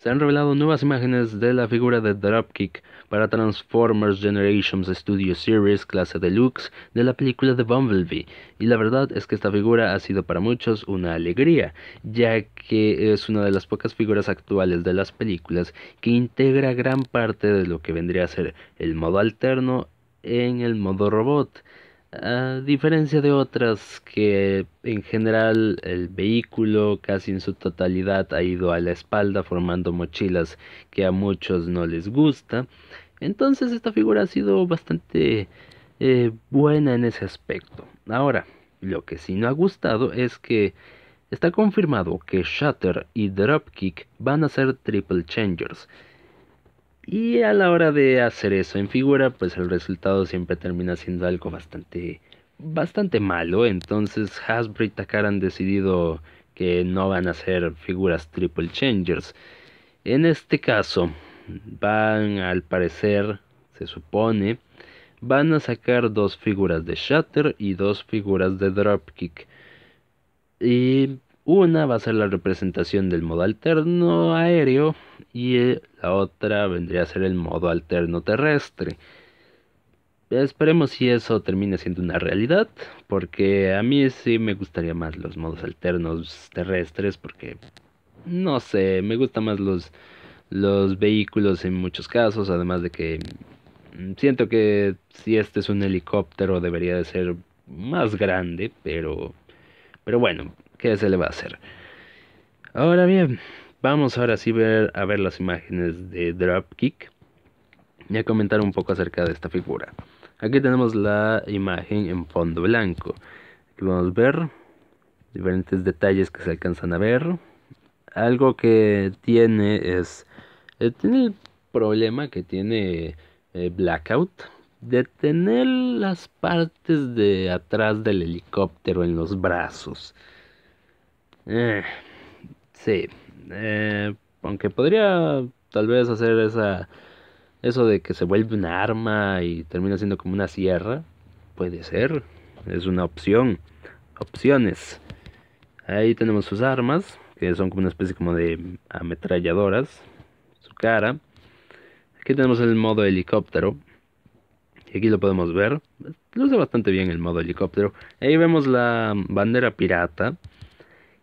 se han revelado nuevas imágenes de la figura de Dropkick para Transformers Generations Studio Series clase deluxe de la película de Bumblebee, y la verdad es que esta figura ha sido para muchos una alegría, ya que es una de las pocas figuras actuales de las películas que integra gran parte de lo que vendría a ser el modo alterno en el modo robot. A diferencia de otras que en general el vehículo casi en su totalidad ha ido a la espalda formando mochilas que a muchos no les gusta, entonces esta figura ha sido bastante eh, buena en ese aspecto. Ahora, lo que sí no ha gustado es que está confirmado que Shatter y Dropkick van a ser Triple Changers. Y a la hora de hacer eso en figura, pues el resultado siempre termina siendo algo bastante, bastante malo. Entonces Hasbro y Takara han decidido que no van a hacer figuras triple changers. En este caso, van al parecer, se supone, van a sacar dos figuras de Shatter y dos figuras de Dropkick. Y una va a ser la representación del modo alterno aéreo y eh, la otra vendría a ser el modo alterno terrestre. Esperemos si eso termina siendo una realidad, porque a mí sí me gustaría más los modos alternos terrestres, porque no sé, me gustan más los, los vehículos en muchos casos, además de que mm, siento que si este es un helicóptero debería de ser más grande, pero, pero bueno, ¿Qué se le va a hacer? Ahora bien, vamos ahora sí a ver las imágenes de Dropkick y a comentar un poco acerca de esta figura. Aquí tenemos la imagen en fondo blanco. Aquí vamos a ver diferentes detalles que se alcanzan a ver. Algo que tiene es... Eh, tiene el problema que tiene eh, Blackout de tener las partes de atrás del helicóptero en los brazos. Eh, sí. Eh, aunque podría tal vez hacer esa eso de que se vuelve una arma y termina siendo como una sierra. Puede ser. Es una opción. Opciones. Ahí tenemos sus armas, que son como una especie como de ametralladoras. Su cara. Aquí tenemos el modo helicóptero. Y aquí lo podemos ver. Luce bastante bien el modo helicóptero. Ahí vemos la bandera pirata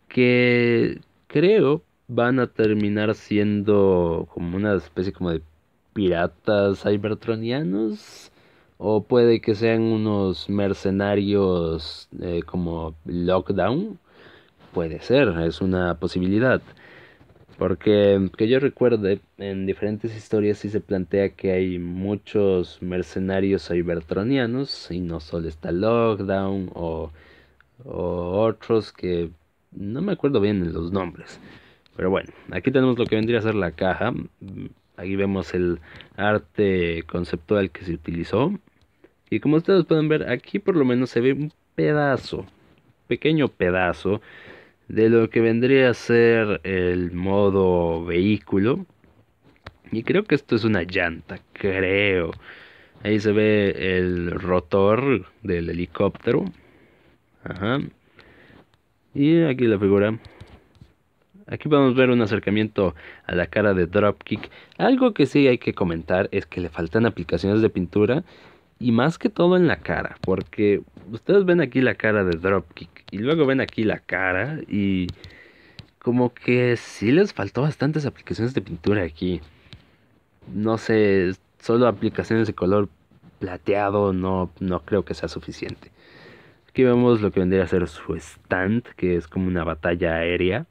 que creo van a terminar siendo como una especie como de piratas cybertronianos o puede que sean unos mercenarios eh, como Lockdown. Puede ser, es una posibilidad. Porque que yo recuerde, en diferentes historias sí se plantea que hay muchos mercenarios cybertronianos y no solo está Lockdown o, o otros que no me acuerdo bien los nombres. Pero bueno, aquí tenemos lo que vendría a ser la caja. Aquí vemos el arte conceptual que se utilizó. Y como ustedes pueden ver, aquí por lo menos se ve un pedazo, pequeño pedazo, de lo que vendría a ser el modo vehículo. Y creo que esto es una llanta, creo. Ahí se ve el rotor del helicóptero. Ajá. Y aquí la figura. Aquí podemos ver un acercamiento a la cara de Dropkick. Algo que sí hay que comentar es que le faltan aplicaciones de pintura y más que todo en la cara, porque ustedes ven aquí la cara de Dropkick y luego ven aquí la cara y como que sí les faltó bastantes aplicaciones de pintura aquí. No sé, solo aplicaciones de color plateado no, no creo que sea suficiente. Aquí vemos lo que vendría a ser su stand, que es como una batalla aérea.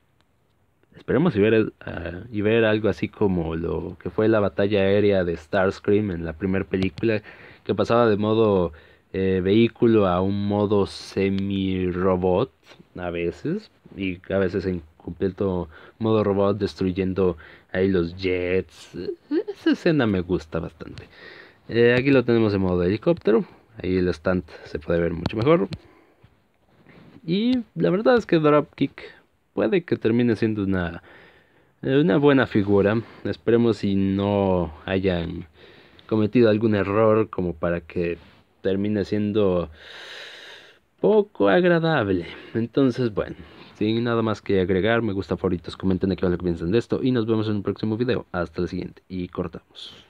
Esperemos y ver, eh, y ver algo así como lo que fue la batalla aérea de Starscream en la primera película, que pasaba de modo eh, vehículo a un modo semi-robot a veces, y a veces en completo modo robot destruyendo ahí los jets. Esa escena me gusta bastante. Eh, aquí lo tenemos en modo helicóptero, ahí el stand se puede ver mucho mejor. Y la verdad es que Dropkick puede que termine siendo una, eh, una buena figura. Esperemos si no hayan cometido algún error como para que termine siendo poco agradable. Entonces, bueno, sin nada más que agregar, me gusta favoritos, comenten aquí lo que piensan de esto y nos vemos en un próximo video. Hasta el siguiente y cortamos.